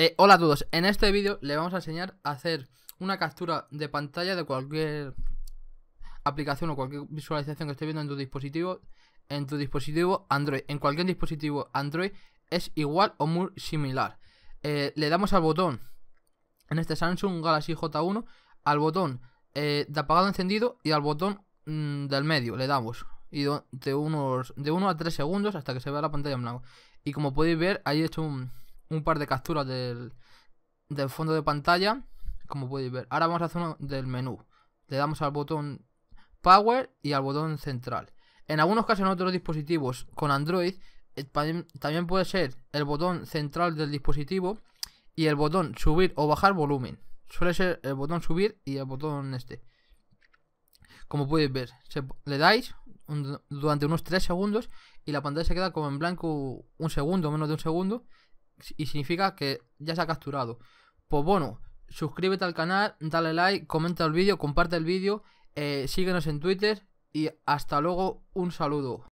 Eh, hola a todos, en este vídeo le vamos a enseñar a hacer una captura de pantalla de cualquier aplicación o cualquier visualización que esté viendo en tu dispositivo, en tu dispositivo Android, en cualquier dispositivo Android es igual o muy similar. Eh, le damos al botón, en este Samsung Galaxy J1, al botón eh, de apagado encendido y al botón mm, del medio, le damos y de unos de 1 a 3 segundos hasta que se vea la pantalla en blanco. Y como podéis ver, ahí hecho un un par de capturas del, fondo de pantalla, como podéis ver. Ahora vamos a hacer uno del menú. Le damos al botón Power y al botón central. En algunos casos en otros dispositivos con Android eh, también puede ser el botón central del dispositivo y el botón subir o bajar volumen. Suele ser el botón subir y el botón este. Como podéis ver, le dais durante unos 3 segundos y la pantalla se queda como en blanco un segundo, menos de un segundo y significa que ya se ha capturado. Pues bueno, suscríbete al canal, dale like, comenta el vídeo, comparte el vídeo, eh, síguenos en Twitter y hasta luego, un saludo.